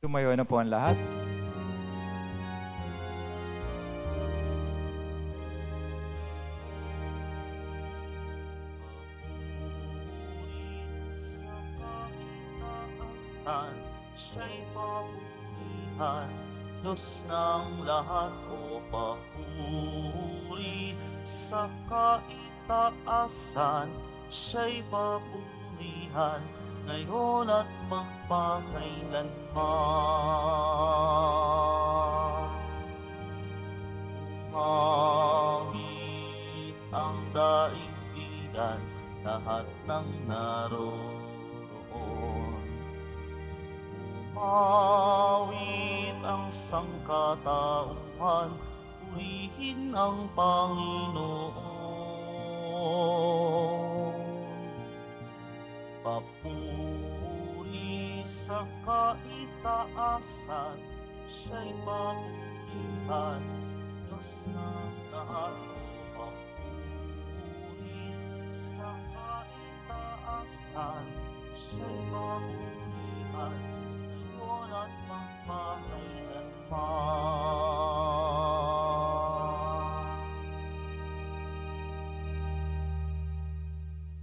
Tumayo na po ang lahat. siya'y papurihan, Diyos ng lahat o papuri. Sa kaitaasan, siya'y papurihan, ngayon at magpakailanman. Hangit ang daigdigan, lahat ng naroon. Umawit ang sangkatauhan, purihin ang Panginoon. Papu sa kaitaasan, siya'y mamihan, Diyos na naarapang sa kaitaasan, siya'y mamihan, Iyon at magpahailan pa.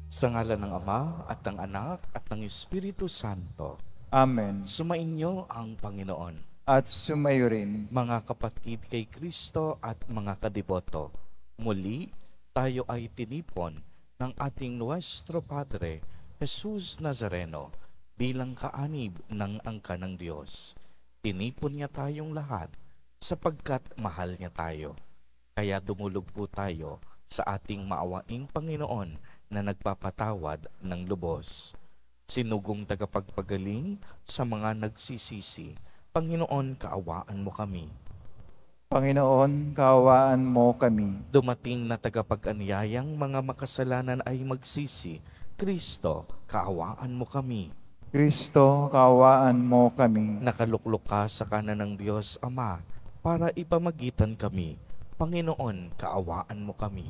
Sa ngalan ng Ama at ng Anak at ng Espiritu Santo. Amen. Sumainyo ang Panginoon. At sumayo rin. Mga kapatid kay Kristo at mga kadiboto, muli tayo ay tinipon ng ating Nuestro Padre, Jesus Nazareno, bilang kaanib ng angka ng Diyos. Tinipon niya tayong lahat sapagkat mahal niya tayo. Kaya dumulog po tayo sa ating maawaing Panginoon na nagpapatawad ng lubos sinugong tagapagpagaling sa mga nagsisisi. Panginoon, kaawaan mo kami. Panginoon, kaawaan mo kami. Dumating na tagapag-anyayang mga makasalanan ay magsisi. Kristo, kaawaan mo kami. Kristo, kaawaan mo kami. Nakaluklok ka sa kanan ng Diyos Ama para ipamagitan kami. Panginoon, kaawaan mo kami.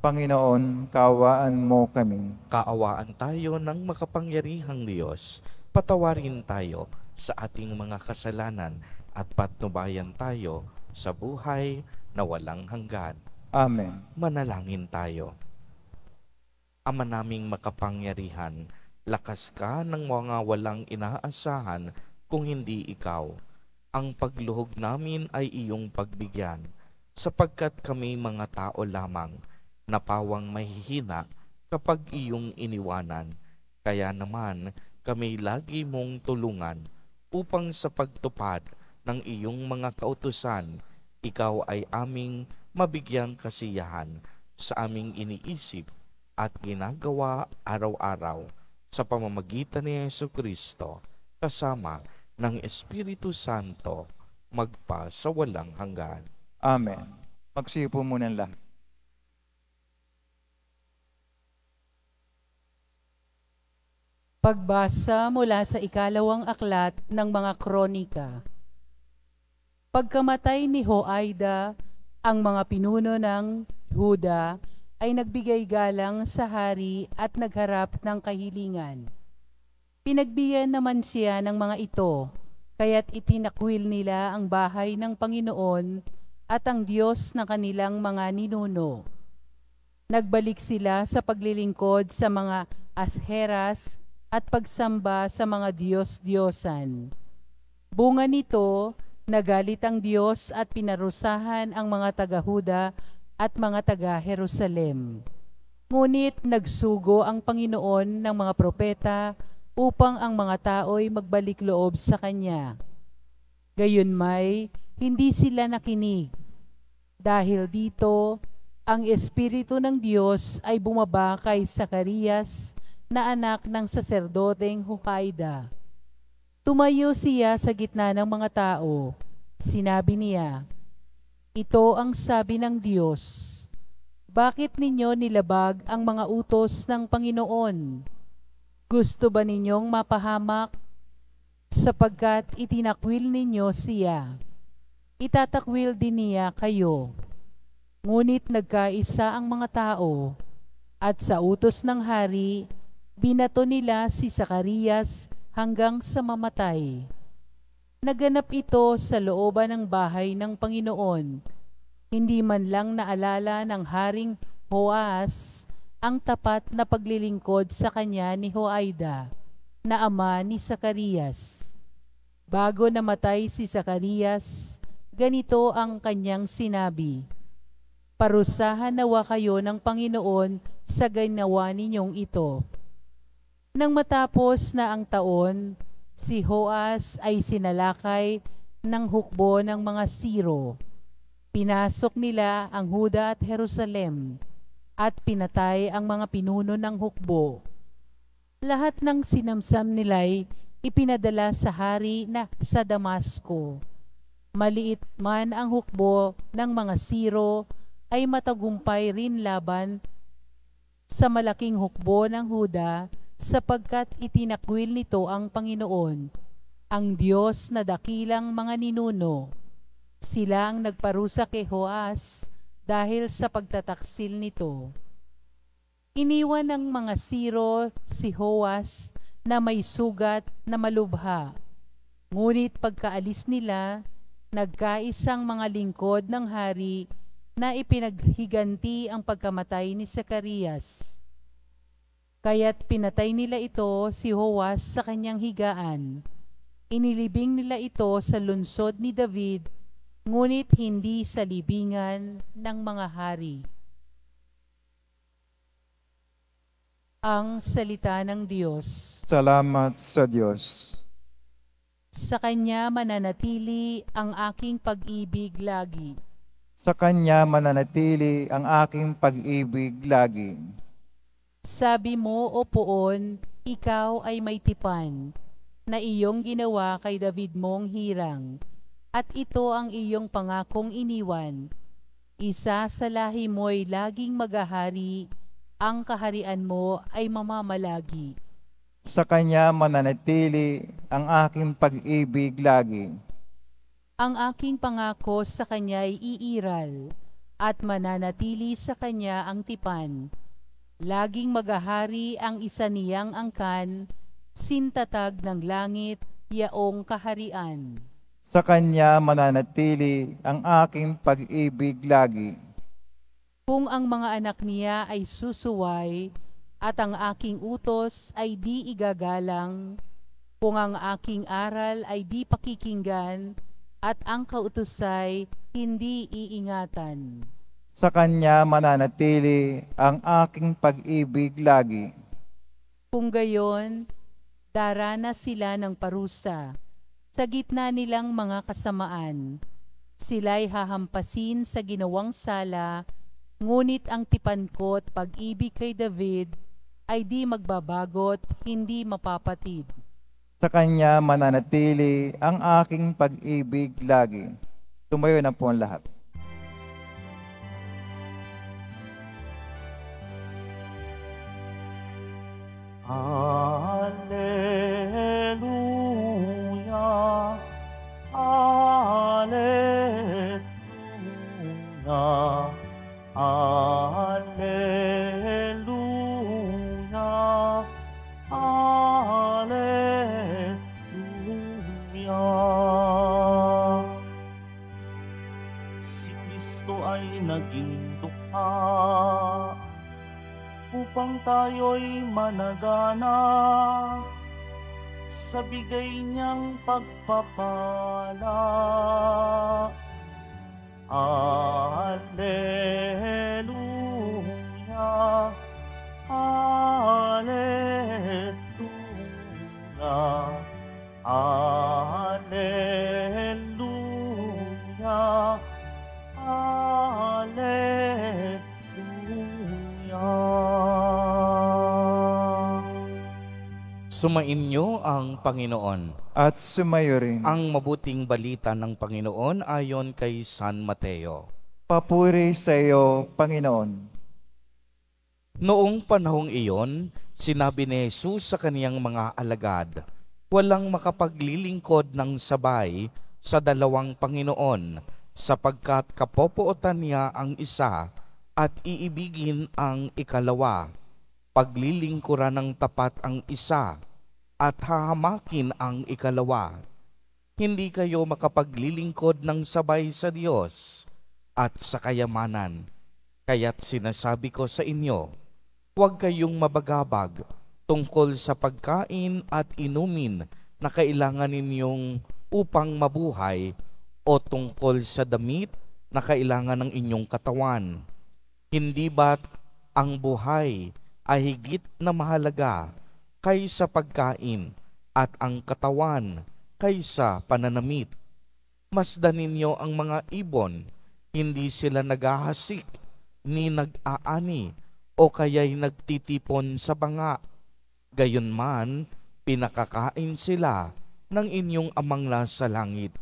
Panginoon, kaawaan mo kami. Kaawaan tayo ng makapangyarihang Diyos. Patawarin tayo sa ating mga kasalanan at patnubayan tayo sa buhay na walang hanggan. Amen. Manalangin tayo. Ama naming makapangyarihan, lakas ka ng mga walang inaasahan kung hindi ikaw. Ang pagluhog namin ay iyong pagbigyan, sapagkat kami mga tao lamang – na pawang mahihina kapag iyong iniwanan. Kaya naman, kami lagi mong tulungan upang sa pagtupad ng iyong mga kautusan, ikaw ay aming mabigyang kasiyahan sa aming iniisip at ginagawa araw-araw sa pamamagitan ni Yesu Kristo kasama ng Espiritu Santo magpa sa walang hanggan. Amen. Magsiyo po muna lahat. Pagbasa mula sa ikalawang aklat ng mga kronika. Pagkamatay ni Hoaida, ang mga pinuno ng Huda ay nagbigay galang sa hari at nagharap ng kahilingan. Pinagbigyan naman siya ng mga ito, kaya't itinakwil nila ang bahay ng Panginoon at ang Diyos ng kanilang mga ninuno. Nagbalik sila sa paglilingkod sa mga asheras at pagsamba sa mga Diyos-Diyosan. Bunga nito, nagalit ang Diyos at pinarusahan ang mga taga-Huda at mga taga-Jerusalem. Ngunit nagsugo ang Panginoon ng mga propeta upang ang mga tao'y magbalik loob sa Kanya. Gayunmay, hindi sila nakinig. Dahil dito, ang Espiritu ng Diyos ay bumaba kay Sakarias na anak ng saserdoteng Hukaida. Tumayo siya sa gitna ng mga tao. Sinabi niya, Ito ang sabi ng Diyos. Bakit ninyo nilabag ang mga utos ng Panginoon? Gusto ba ninyong mapahamak? Sapagkat itinakwil ninyo siya. Itatakwil din niya kayo. Ngunit nagkaisa ang mga tao, at sa utos ng hari, Binato nila si Zacarias hanggang sa mamatay. Naganap ito sa looban ng bahay ng Panginoon. Hindi man lang naalala ng Haring Hoas ang tapat na paglilingkod sa kanya ni Hoaida, na ama ni Zacarias. Bago namatay si Zacarias, ganito ang kanyang sinabi, Parusahan nawa kayo ng Panginoon sa ganawa ninyong ito nang matapos na ang taon, si Hoas ay sinalakay ng hukbo ng mga Siro. Pinasok nila ang Huda at Jerusalem at pinatay ang mga pinuno ng hukbo. Lahat ng sinamsam nila'y ipinadala sa hari na sa Damasco. Maliit man ang hukbo ng mga Siro ay matagumpay rin laban sa malaking hukbo ng Huda sapagkat itinakwil nito ang Panginoon, ang Diyos na dakilang mga ninuno. Sila ang nagparusa kay Hoas dahil sa pagtataksil nito. Iniwan ng mga siro si Hoas na may sugat na malubha. Ngunit pagkaalis nila, nagkaisang mga lingkod ng hari na ipinaghiganti ang pagkamatay ni Zacarias. Kaya't pinatay nila ito si Hoas sa kanyang higaan. Inilibing nila ito sa lungsod ni David, ngunit hindi sa libingan ng mga hari. Ang salita ng Diyos. Salamat sa Diyos. Sa Kanya mananatili ang aking pag-ibig lagi. Sa Kanya mananatili ang aking pag-ibig lagi. Sabi mo, o poon, ikaw ay may tipan, na iyong ginawa kay David mong hirang, at ito ang iyong pangakong iniwan. Isa sa lahi mo'y laging magahari, ang kaharian mo ay mamamalagi. Sa kanya mananatili ang aking pag-ibig lagi. Ang aking pangako sa kanya'y iiral, at mananatili sa kanya ang tipan Laging magahari ang isa niyang angkan, sintatag ng langit, yaong kaharian. Sa Kanya mananatili ang aking pag-ibig lagi. Kung ang mga anak niya ay susuway, at ang aking utos ay di igagalang, kung ang aking aral ay di pakikinggan, at ang kautusay hindi iingatan. Sa Kanya mananatili ang aking pag-ibig lagi. Kung gayon, darana sila ng parusa sa gitna nilang mga kasamaan. Sila'y hahampasin sa ginawang sala, ngunit ang tipan ko at pag-ibig kay David ay di magbabagot, hindi mapapatid. Sa Kanya mananatili ang aking pag-ibig lagi. Tumayo na po ang lahat. Alleluia, Alleluia, Alleluia. upang tayo'y managanap sa bigay niyang pagpapala. Sumainyo ang Panginoon. At sumayo rin. Ang mabuting balita ng Panginoon ayon kay San Mateo. Papuri sa iyo, Panginoon. Noong panahong iyon, sinabi ni Jesus sa kaniyang mga alagad, Walang makapaglilingkod ng sabay sa dalawang Panginoon, sapagkat kapopootan niya ang isa at iibigin ang ikalawa paglilingkuran ng tapat ang isa at hahamakin ang ikalawa. Hindi kayo makapaglilingkod ng sabay sa Diyos at sa kayamanan. Kaya't sinasabi ko sa inyo, huwag kayong mabagabag tungkol sa pagkain at inumin na kailangan ninyong upang mabuhay o tungkol sa damit na kailangan ng inyong katawan. Hindi ba't ang buhay ay higit na mahalaga kaysa pagkain at ang katawan kaysa pananamit. Masdan ninyo ang mga ibon, hindi sila nagahasik, ni nag-aani, o kaya'y nagtitipon sa banga. Gayunman, pinakakain sila ng inyong amang nasa langit.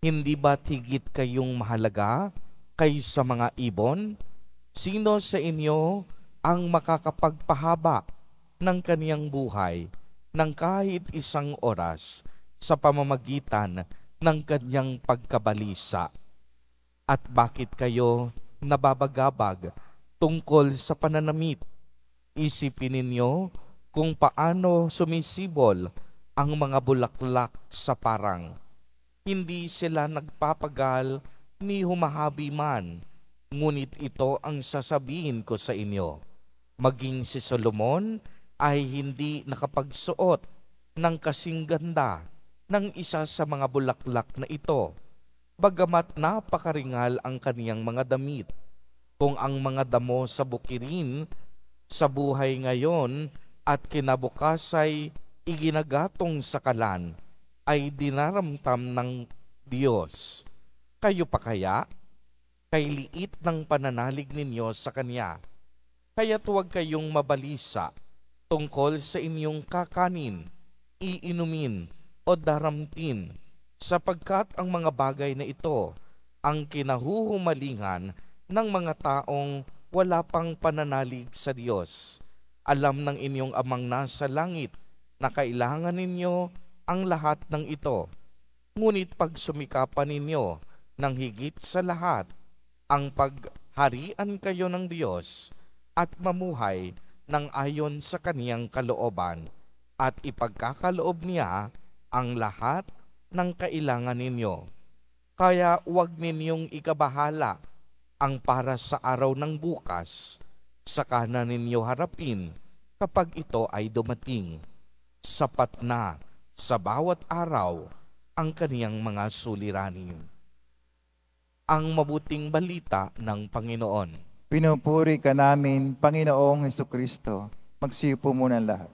Hindi ba higit kayong mahalaga kaysa mga ibon? Sino sa inyo ang makakapagpahaba ng kaniyang buhay ng kahit isang oras sa pamamagitan ng kanyang pagkabalisa. At bakit kayo nababagabag tungkol sa pananamit? Isipin ninyo kung paano sumisibol ang mga bulaklak sa parang. Hindi sila nagpapagal ni humahabi man, ngunit ito ang sasabihin ko sa inyo. Maging si Solomon, ay hindi nakapagsuot ng kasingganda ganda ng isa sa mga bulaklak na ito, bagamat napakaringal ang kaniyang mga damit. Kung ang mga damo sa bukirin sa buhay ngayon at ay iginagatong sa kalan ay dinaramtam ng Diyos. Kayo pa kaya? Kay liit ng pananalig ninyo sa Kanya. Kaya't huwag kayong mabalisa tungkol sa inyong kakanin, iinumin, o daramtin, sapagkat ang mga bagay na ito ang kinahuhumalingan ng mga taong wala pang pananalig sa Diyos. Alam ng inyong amang nasa langit na kailangan ninyo ang lahat ng ito. Ngunit pag sumikapan ninyo ng higit sa lahat, ang pagharian kayo ng Diyos at mamuhay ng ayon sa kaniyang kalooban at ipagkakaloob niya ang lahat ng kailangan ninyo. Kaya huwag ninyong ikabahala ang para sa araw ng bukas, sa na ninyo harapin kapag ito ay dumating. Sapat na sa bawat araw ang kaniyang mga suliranin. Ang mabuting balita ng Panginoon. Pinupuri ka namin, Panginoong Heso Kristo. Magsipo muna lahat.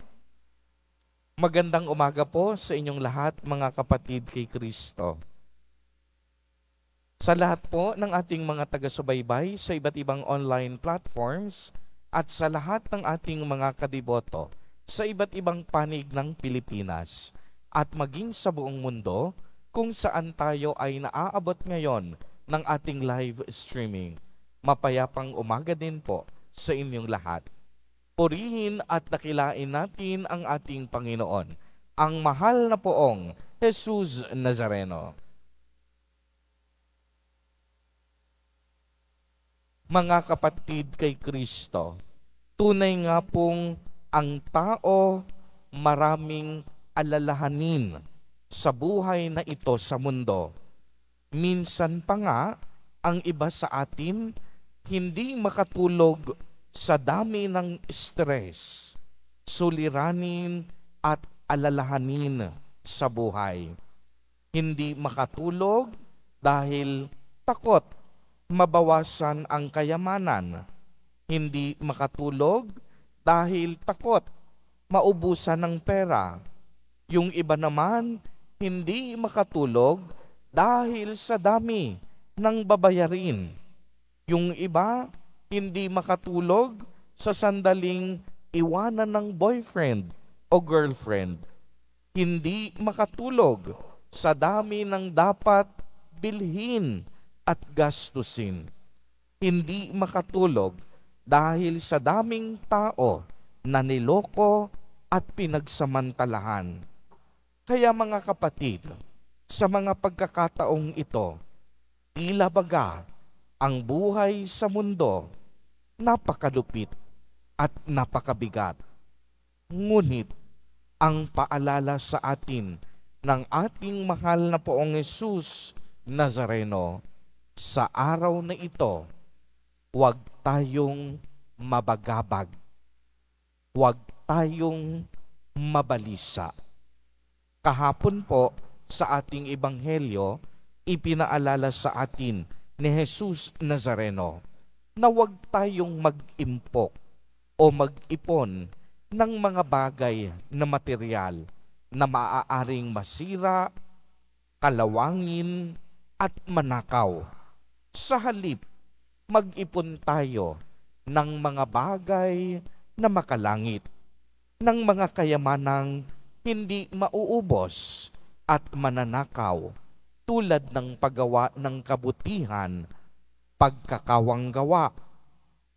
Magandang umaga po sa inyong lahat, mga kapatid kay Kristo. Sa lahat po ng ating mga taga-subaybay sa iba't ibang online platforms at sa lahat ng ating mga kadiboto sa iba't ibang panig ng Pilipinas at maging sa buong mundo kung saan tayo ay naaabot ngayon ng ating live streaming. Mapayapang umaga din po sa inyong lahat. Purihin at dakilain natin ang ating Panginoon, ang mahal na poong Jesus Nazareno. Mga kapatid kay Kristo, tunay nga pong ang tao maraming alalahanin sa buhay na ito sa mundo. Minsan pa nga, ang iba sa atin hindi makatulog sa dami ng stress, suliranin at alalahanin sa buhay. Hindi makatulog dahil takot mabawasan ang kayamanan. Hindi makatulog dahil takot maubusan ng pera. Yung iba naman hindi makatulog dahil sa dami ng babayarin yung iba, hindi makatulog sa sandaling iwanan ng boyfriend o girlfriend. Hindi makatulog sa dami ng dapat bilhin at gastusin. Hindi makatulog dahil sa daming tao na niloko at pinagsamantalahan. Kaya mga kapatid, sa mga pagkakataong ito, tila baga ang buhay sa mundo napakalupit at napakabigat. Ngunit ang paalala sa atin ng ating mahal na poong Yesus Nazareno sa araw na ito, huwag tayong mabagabag. Huwag tayong mabalisa. Kahapon po sa ating ebanghelyo, ipinaalala sa atin ni Jesus Nazareno na huwag tayong mag-impok o mag-ipon ng mga bagay na material na maaaring masira, kalawangin, at manakaw. Sa halip, mag-ipon tayo ng mga bagay na makalangit, ng mga kayamanang hindi mauubos at mananakaw tulad ng paggawa ng kabutihan, pagkakawanggawa,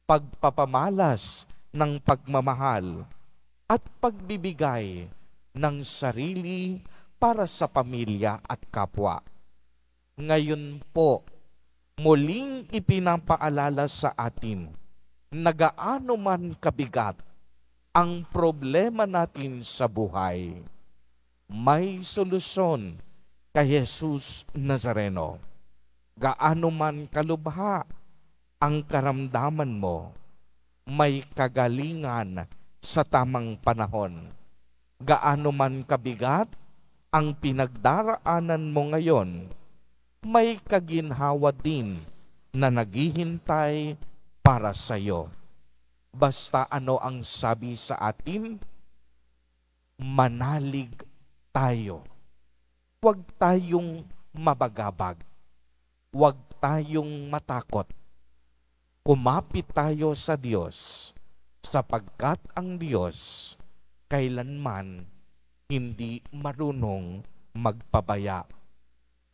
pagpapamalas ng pagmamahal, at pagbibigay ng sarili para sa pamilya at kapwa. Ngayon po, muling ipinapaalala sa atin na gaano man kabigat ang problema natin sa buhay. May solusyon kay Jesus Nazareno. Gaano man kalubha ang karamdaman mo, may kagalingan sa tamang panahon. Gaano man kabigat ang pinagdaraanan mo ngayon, may kaginhawa din na naghihintay para sa iyo. Basta ano ang sabi sa atin, manalig tayo Huwag tayong mabagabag. Huwag tayong matakot. Kumapit tayo sa Diyos sapagkat ang Diyos kailanman hindi marunong magpabaya.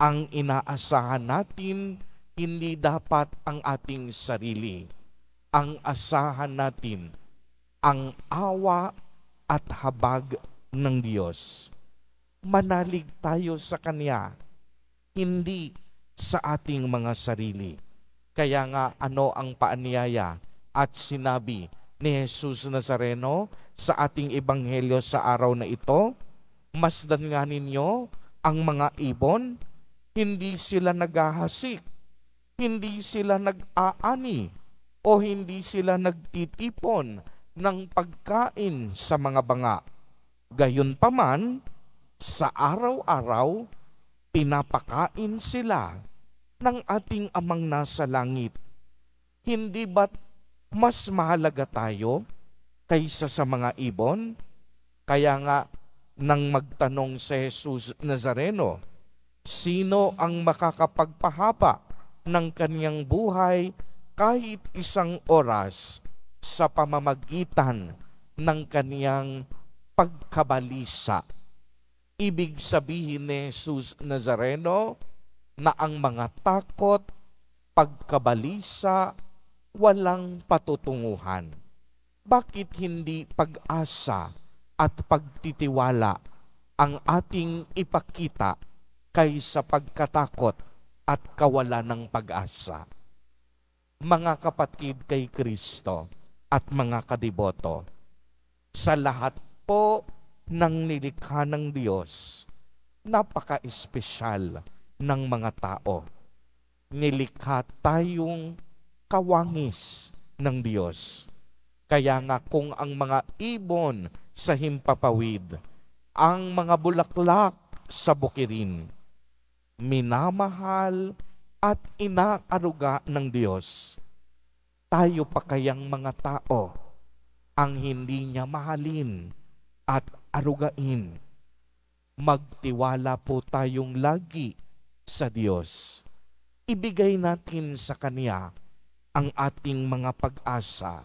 Ang inaasahan natin hindi dapat ang ating sarili. Ang asahan natin ang awa at habag ng Diyos manalig tayo sa Kanya, hindi sa ating mga sarili. Kaya nga ano ang paanyaya at sinabi ni Jesus Nazareno sa ating ebanghelyo sa araw na ito? Masdan nga ninyo ang mga ibon, hindi sila naghahasik, hindi sila nag-aani, o hindi sila nagtitipon ng pagkain sa mga banga. Gayunpaman, sa araw-araw, pinapakain sila ng ating amang nasa langit. Hindi ba't mas mahalaga tayo kaysa sa mga ibon? Kaya nga, nang magtanong si Jesus Nazareno, sino ang makakapagpahaba ng kanyang buhay kahit isang oras sa pamamagitan ng kaniyang pagkabalisa? Ibig sabihin ni Jesus Nazareno na ang mga takot, pagkabalisa, walang patutunguhan. Bakit hindi pag-asa at pagtitiwala ang ating ipakita kaysa pagkatakot at kawala ng pag-asa? Mga kapatid kay Kristo at mga kadiboto, sa lahat po ng nilikha ng Diyos, napaka-espesyal ng mga tao. Nilikha tayong kawangis ng Diyos. Kaya nga kung ang mga ibon sa himpapawid, ang mga bulaklak sa bukirin, minamahal at inaaruga ng Diyos. Tayo pa kayang mga tao ang hindi niya mahalin at arugain. Magtiwala po tayong lagi sa Diyos. Ibigay natin sa Kanya ang ating mga pag-asa.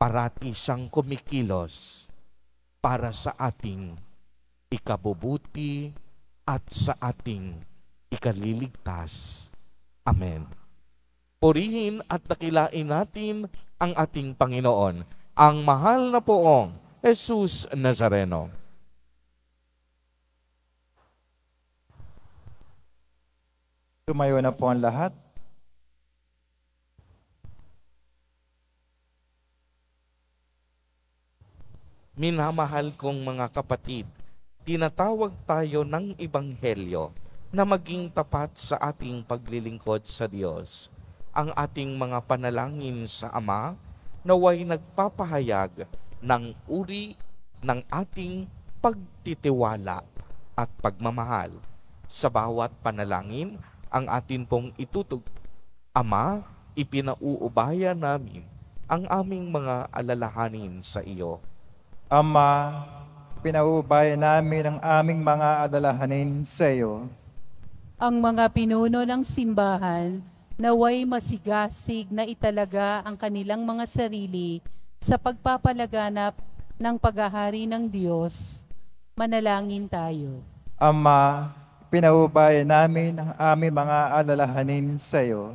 Parati siyang kumikilos para sa ating ikabubuti at sa ating ikaliligtas. Amen. Purihin at dakilain natin ang ating Panginoon, ang mahal na poong Jesus Nazareno. Tumayo na po ang lahat. Minamahal kong mga kapatid, tinatawag tayo ng Ebanghelyo na maging tapat sa ating paglilingkod sa Diyos. Ang ating mga panalangin sa Ama naway nagpapahayag ng uri ng ating pagtitiwala at pagmamahal. Sa bawat panalangin, ang atin pong itutug. Ama, ipinauubaya namin ang aming mga alalahanin sa iyo. Ama, pinauubaya namin ang aming mga alalahanin sa iyo. Ang mga pinuno ng simbahan naway masigasig na italaga ang kanilang mga sarili sa pagpapalaganap ng paghahari ng Diyos, manalangin tayo. Ama, pinahubay namin ang aming mga alalahanin sa iyo.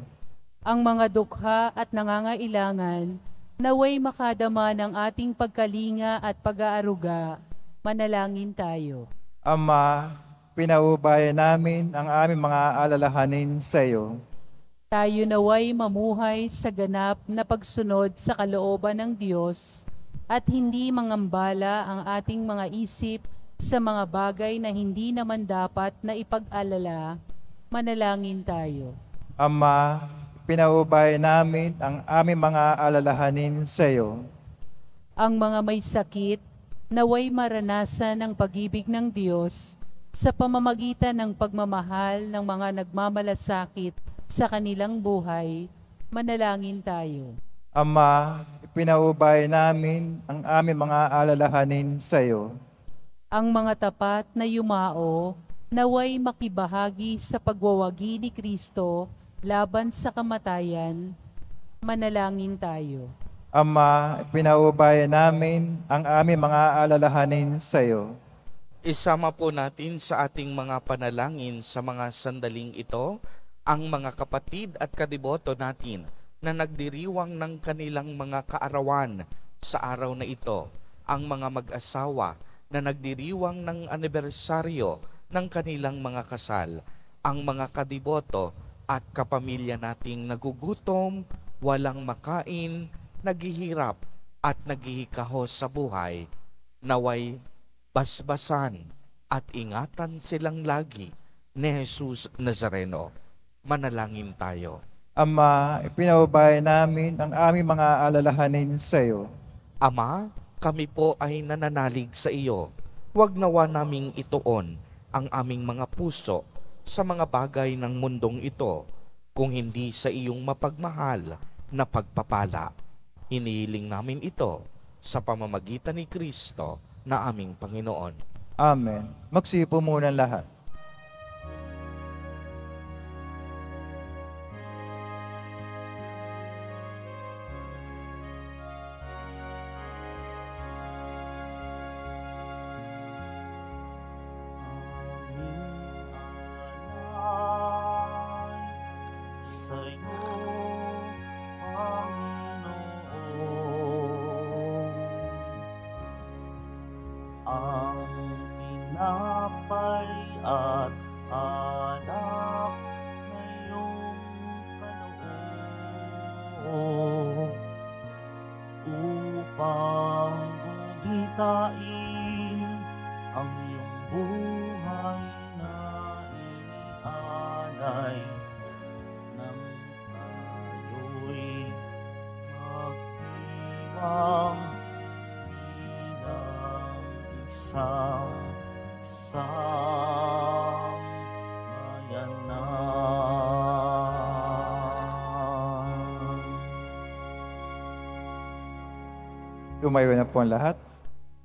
Ang mga dukha at nangangailangan naway makadama ng ating pagkalinga at pag-aaruga, manalangin tayo. Ama, pinahubay namin ang aming mga alalahanin sa iyo tayo naway mamuhay sa ganap na pagsunod sa kalooban ng Diyos at hindi mangambala ang ating mga isip sa mga bagay na hindi naman dapat na ipag-alala. Manalangin tayo. Ama, pinaubay namin ang aming mga alalahanin sa iyo. Ang mga may sakit, naway maranasan ang pagibig ng Diyos sa pamamagitan ng pagmamahal ng mga nagmamalasakit sa kanilang buhay, manalangin tayo. Ama, ipinaubay namin ang aming mga alalahanin sa iyo. Ang mga tapat na yumao, naway makibahagi sa pagwawagi ni Kristo laban sa kamatayan, manalangin tayo. Ama, ipinaubay namin ang aming mga alalahanin sa iyo. Isama po natin sa ating mga panalangin sa mga sandaling ito ang mga kapatid at kadiboto natin na nagdiriwang ng kanilang mga kaarawan sa araw na ito, ang mga mag-asawa na nagdiriwang ng anibersaryo ng kanilang mga kasal, ang mga kadiboto at kapamilya nating nagugutom, walang makain, naghihirap at naghihikahos sa buhay, naway basbasan at ingatan silang lagi ni Jesus Nazareno manalangin tayo. Ama, ipinababay namin ang aming mga alalahanin sa iyo. Ama, kami po ay nananalig sa iyo. Huwag nawa naming ituon ang aming mga puso sa mga bagay ng mundong ito kung hindi sa iyong mapagmahal na pagpapala. Hinihiling namin ito sa pamamagitan ni Kristo na aming Panginoon. Amen. Magsipo muna lahat. po ang lahat.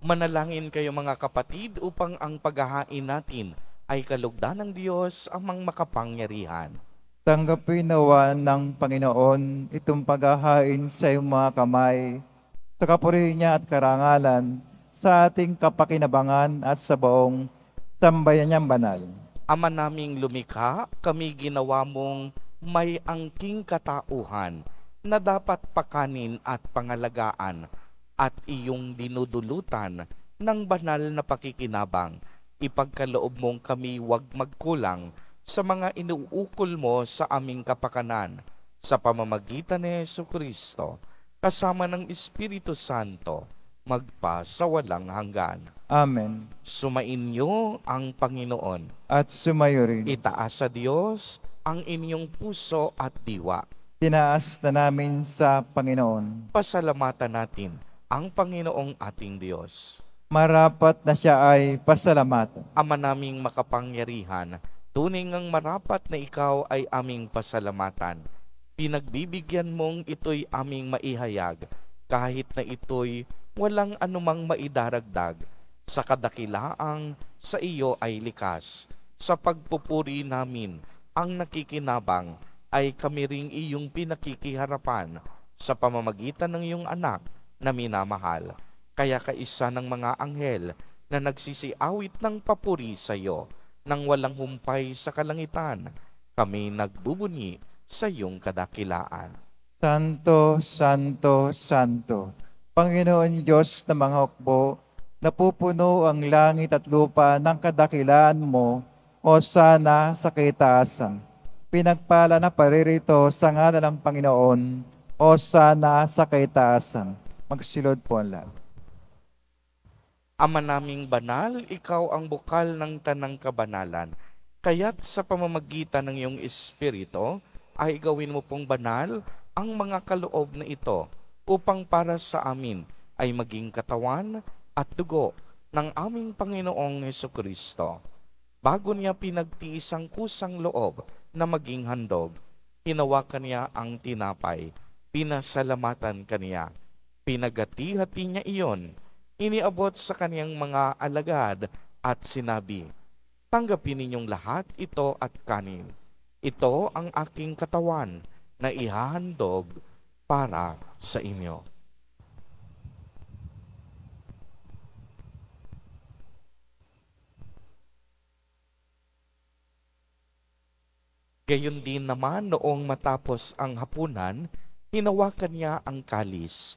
Manalangin kayo mga kapatid upang ang paghahain natin ay kalugdan ng Diyos amang makapangyarihan. Tanggapin nawa ng Panginoon itong paghahain sa iyong mga kamay, sa kapuri niya at karangalan, sa ating kapakinabangan at sa buong sambayan niyang banal. Ama naming lumikha, kami ginawa mong may angking katauhan na dapat pakanin at pangalagaan at iyong dinudulutan ng banal na pakikinabang. Ipagkaloob mong kami wag magkulang sa mga inuukol mo sa aming kapakanan sa pamamagitan ni Yesu Kristo kasama ng Espiritu Santo magpa sa walang hanggan. Amen. Sumainyo ang Panginoon. At sumayo rin. Itaas sa Diyos ang inyong puso at diwa. Tinaas na namin sa Panginoon. Pasalamatan natin ang Panginoong ating Diyos. Marapat na siya ay pasalamatan. Ama naming makapangyarihan, tunay ngang marapat na ikaw ay aming pasalamatan. Pinagbibigyan mong ito'y aming maihayag, kahit na ito'y walang anumang maidaragdag. Sa kadakilaang sa iyo ay likas. Sa pagpupuri namin, ang nakikinabang ay kami ring iyong pinakikiharapan sa pamamagitan ng iyong anak na minamahal. Kaya kaisa ng mga anghel na nagsisiawit ng papuri sa iyo nang walang humpay sa kalangitan. Kami nagbubunyi sa iyong kadakilaan. Santo, Santo, Santo, Panginoon Diyos na mga hukbo, napupuno ang langit at lupa ng kadakilaan mo, o sana sa kitaasan. Pinagpala na paririto sa ngalan ng Panginoon, o sana sa kitaasan Magsilod po ang lahat. Ama naming banal, ikaw ang bukal ng tanang kabanalan. Kaya't sa pamamagitan ng iyong espirito, ay gawin mo pong banal ang mga kaloob na ito upang para sa amin ay maging katawan at dugo ng aming Panginoong Heso Kristo. Bago niya pinagtiis ang kusang loob na maging handog, hinawakan niya ang tinapay, pinasalamatan kaniya Pinagati-hati niya iyon, iniabot sa kaniyang mga alagad at sinabi, Tanggapin ninyong lahat ito at kanin. Ito ang aking katawan na ihahandog para sa inyo. Gayon din naman noong matapos ang hapunan, hinawakan niya ang kalis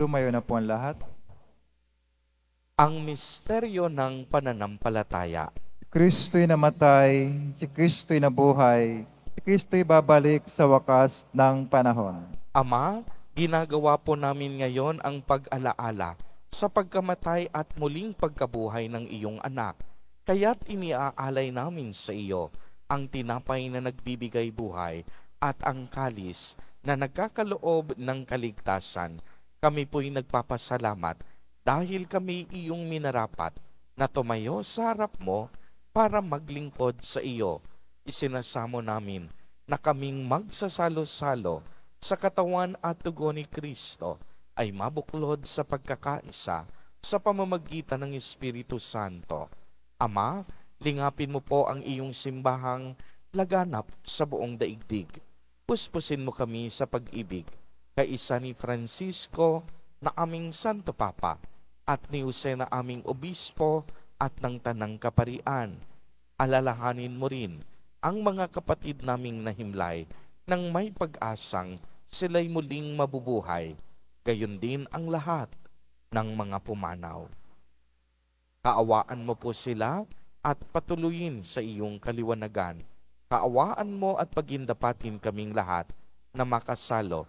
Tumayo na po ang lahat. Ang misteryo ng pananampalataya. Kristo'y namatay, si Kristo'y nabuhay, si Kristo'y babalik sa wakas ng panahon. Ama, ginagawa po namin ngayon ang pag-alaala sa pagkamatay at muling pagkabuhay ng iyong anak. Kaya't iniaalay namin sa iyo ang tinapay na nagbibigay buhay at ang kalis na nagkakaloob ng kaligtasan kami po'y nagpapasalamat dahil kami iyong minarapat na tumayo sa harap mo para maglingkod sa iyo. Isinasamo namin na kaming magsasalo-salo sa katawan at tugo ni Kristo ay mabuklod sa pagkakaisa sa pamamagitan ng Espiritu Santo. Ama, lingapin mo po ang iyong simbahang laganap sa buong daigdig. Puspusin mo kami sa pag-ibig kaisa ni Francisco na aming Santo Papa at ni Jose na aming Obispo at ng Tanang Kaparian. Alalahanin mo rin ang mga kapatid naming nahimlay nang may pag-asang sila'y muling mabubuhay, gayon din ang lahat ng mga pumanaw. Kaawaan mo po sila at patuloyin sa iyong kaliwanagan. Kaawaan mo at pagindapatin kaming lahat na makasalo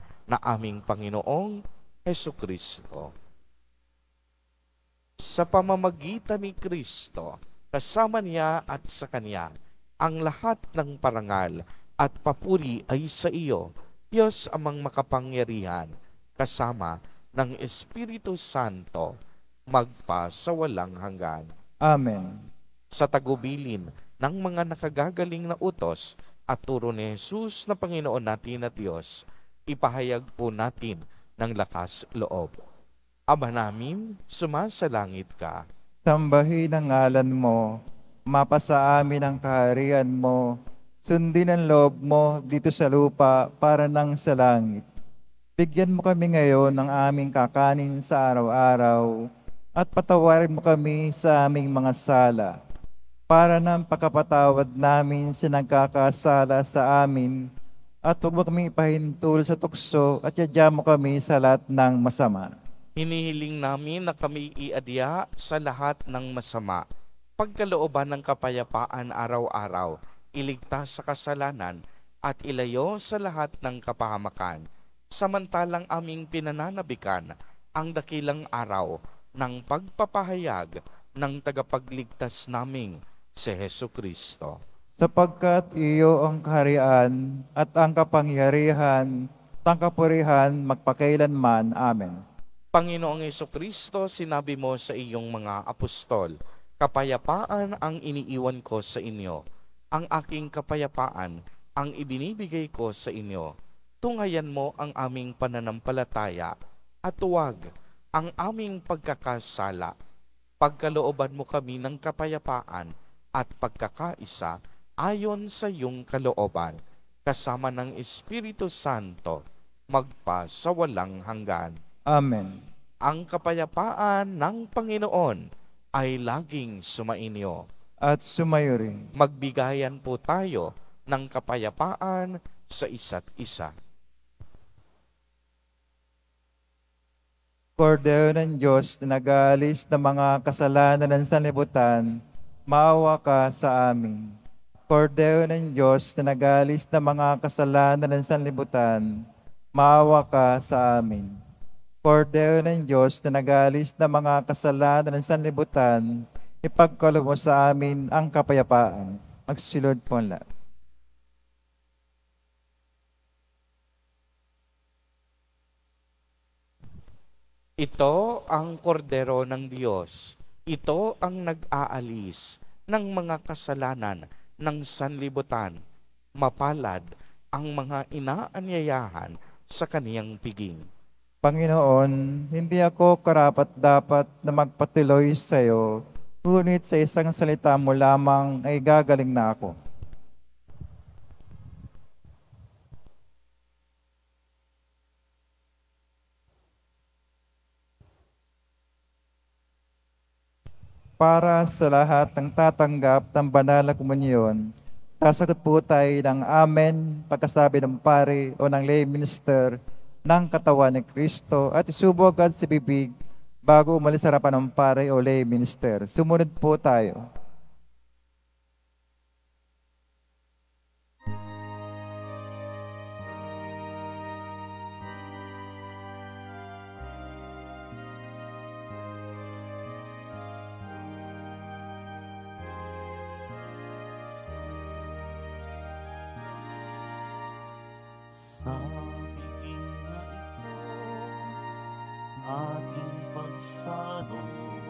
na aming Panginoong Heso Kristo. Sa pamamagitan ni Kristo, kasama niya at sa Kanya, ang lahat ng parangal at papuri ay sa iyo, Diyos amang makapangyarihan, kasama ng Espiritu Santo, magpa sa walang hanggan. Amen. Sa tagubilin ng mga nakagagaling na utos at turo ni Jesus na Panginoon natin na Diyos, ipahayag po natin ng lakas loob. Ama namin, sumasalangit ka. Sambahin ang ngalan mo, mapasa amin ang kaharian mo, sundin ang loob mo dito sa lupa para nang sa langit. Bigyan mo kami ngayon ng aming kakanin sa araw-araw at patawarin mo kami sa aming mga sala para ng pagkapatawad namin sa nagkakasala sa amin at huwag mo kami ipahintulot sa tukso at yadya mo kami sa lahat ng masama. Hinihiling namin na kami iadya sa lahat ng masama. Pagkalooban ng kapayapaan araw-araw, iligtas sa kasalanan at ilayo sa lahat ng kapahamakan. Samantalang aming pinananabikan ang dakilang araw ng pagpapahayag ng tagapagligtas naming si Heso Kristo sapagkat iyo ang kaharian at ang kapangyarihan at ang kapurihan magpakailanman. Amen. Panginoong Yeso Kristo, sinabi mo sa iyong mga apostol, Kapayapaan ang iniiwan ko sa inyo, ang aking kapayapaan ang ibinibigay ko sa inyo. Tungayan mo ang aming pananampalataya at tuwag ang aming pagkakasala. Pagkalooban mo kami ng kapayapaan at pagkakaisa ayon sa iyong kalooban, kasama ng Espiritu Santo, magpa sa walang hanggan. Amen. Ang kapayapaan ng Panginoon ay laging sumainyo. At sumayo rin. Magbigayan po tayo ng kapayapaan sa isa't isa. Kordeo ng Diyos na nag ng mga kasalanan ng sanlibutan, maawa ka sa amin. Kordeo ng Diyos na nagalis ng na mga kasalanan ng sanlibutan, maawa ka sa amin. Kordeo ng Diyos na nagalis ng na mga kasalanan ng sanlibutan, ipagkalo mo sa amin ang kapayapaan. Magsilod po ang lahat. Ito ang kordero ng Diyos. Ito ang nag-aalis ng mga kasalanan ng sanlibutan. Mapalad ang mga inaanyayahan sa kaniyang piging. Panginoon, hindi ako karapat-dapat na magpatuloy sa iyo, ngunit sa isang salita mo lamang ay gagaling na ako. para sa lahat ng tatanggap ng banal na kumunyon. Sasagot po tayo ng Amen, pagkasabi ng pare o ng lay minister ng katawan ni Kristo at isubog at sa bibig bago umalis sa harapan ng pare o lay minister. Sumunod po tayo. sa piging na ito ating pagsalong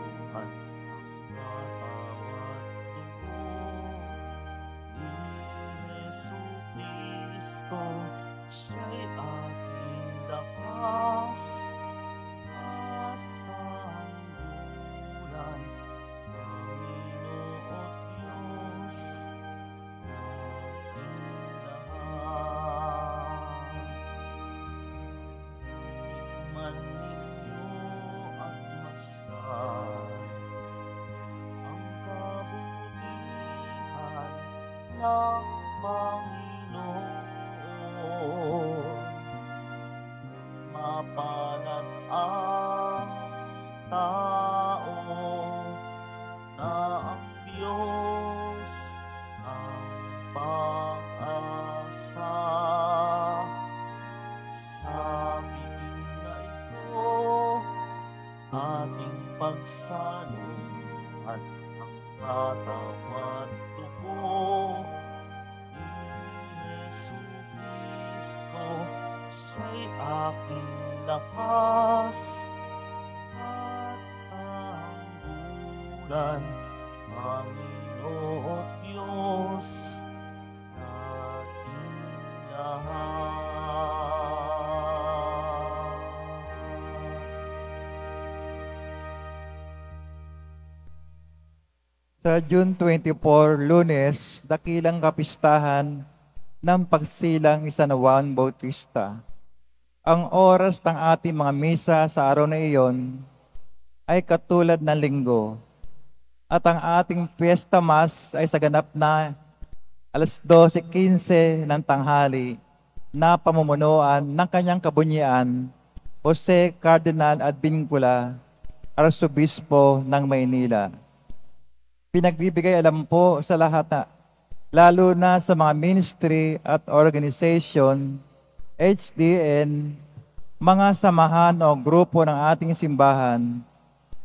ng Panginoon. Mapanat tao na Diyos ang sa piling na ating pagsalo at ang katawan tugon. aking lakas at ang bulan, Panginoon Diyos nating Sa June 24, lunes, dakilang kapistahan ng pagsilang isa na Juan Bautista ang oras ng ating mga misa sa araw na iyon ay katulad ng linggo at ang ating fiesta mas ay sa ganap na alas 12.15 ng tanghali na pamumunuan ng kanyang kabunyian Jose Cardinal Advincula, Arsobispo ng Maynila. Pinagbibigay alam po sa lahat na, lalo na sa mga ministry at organization HDN, mga samahan o grupo ng ating simbahan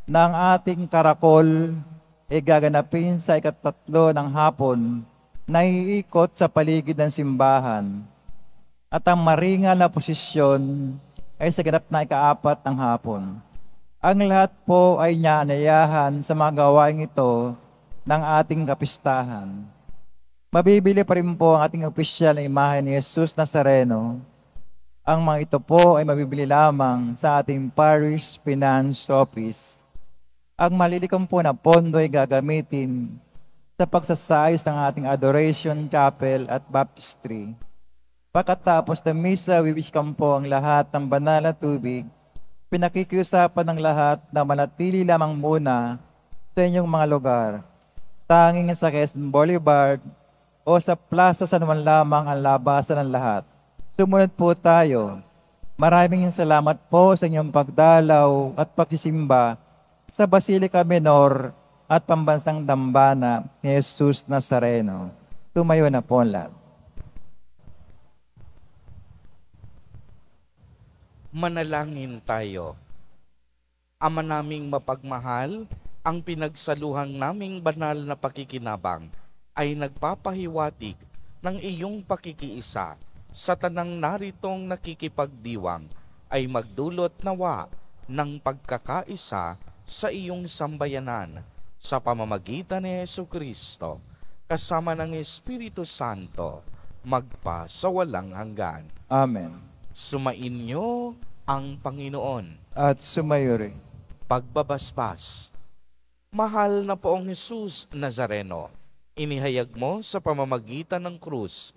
na ang ating karakol ay gaganapin sa ikatatlo ng hapon na iikot sa paligid ng simbahan at ang maringal na posisyon ay sa ganap na ikaapat ng hapon. Ang lahat po ay nanayahan sa mga gawain ito ng ating kapistahan. Mabibili pa rin po ang ating opisyal na imahe ni Jesus Nazareno ang mga ito po ay mabibili lamang sa ating parish finance office. Ang malilikom po na pondo ay gagamitin sa pagsasayos ng ating adoration chapel at baptistry. Pagkatapos ng misa, wiwishkan po ang lahat ng banal na tubig. Pinakikiusapan ng lahat na manatili lamang muna sa inyong mga lugar. Tanging sa Quezon Boulevard o sa Plaza San Juan lamang ang labasan ng lahat. Sumunod po tayo. Maraming salamat po sa inyong pagdalaw at pagsisimba sa Basilica Menor at Pambansang Dambana ni Jesus Nazareno. Tumayo na po lahat. Manalangin tayo. Ama naming mapagmahal, ang pinagsaluhang naming banal na pakikinabang ay nagpapahiwatig ng iyong pakikiisa sa tanang naritong nakikipagdiwang ay magdulot nawa ng pagkakaisa sa iyong sambayanan sa pamamagitan ni Yesu Kristo kasama ng Espiritu Santo magpa sa walang hanggan. Amen. Sumainyo ang Panginoon. At sumayo rin. Pagbabasbas. Mahal na poong Jesus Nazareno, inihayag mo sa pamamagitan ng krus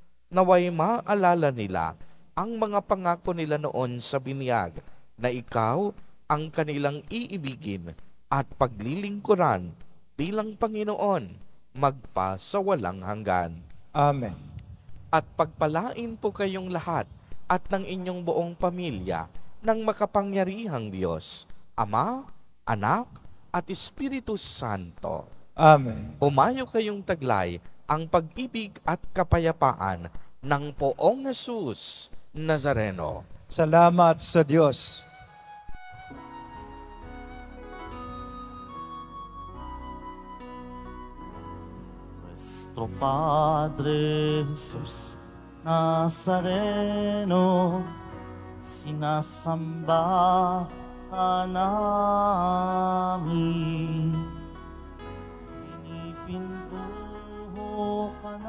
naway maalala nila ang mga pangako nila noon sa binyag na ikaw ang kanilang iibigin at paglilingkuran bilang Panginoon magpa sa walang hanggan. Amen. At pagpalain po kayong lahat at ng inyong buong pamilya ng makapangyarihang Diyos, Ama, Anak, at Espiritu Santo. Amen. Umayo kayong taglay ang pag-ibig at kapayapaan ng poong Jesus Nazareno. Salamat sa Diyos. Nuestro Padre Jesus Nazareno, sinasamba ka namin.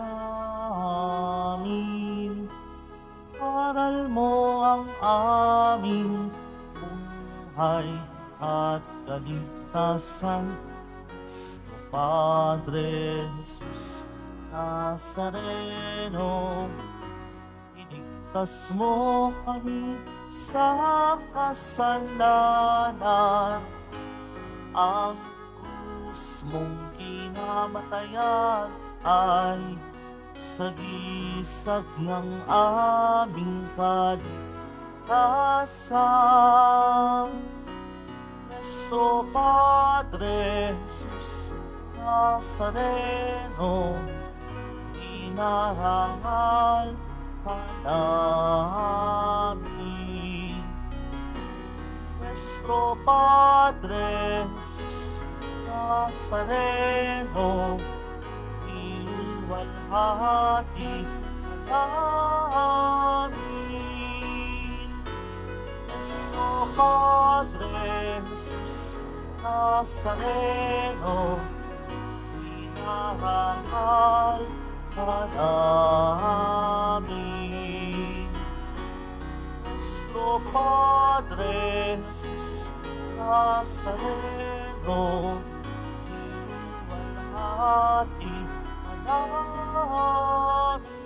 amin. Aral mo ang aming buhay at kaligtasan sa Padre Jesus Nazareno. Iligtas mo kami sa kasalanan ang krus mong kinamatayan ay sagisag ng aming kaligtasan. Nuestro Padre Jesus Nazareno, inarangal pa namin. Nuestro Padre Jesus Nazareno, inarangal paghati namin. Nuestro Padre Jesus Nazareno, minahal ka namin. Nuestro Padre Jesus Nazareno, minahal ka namin. oh.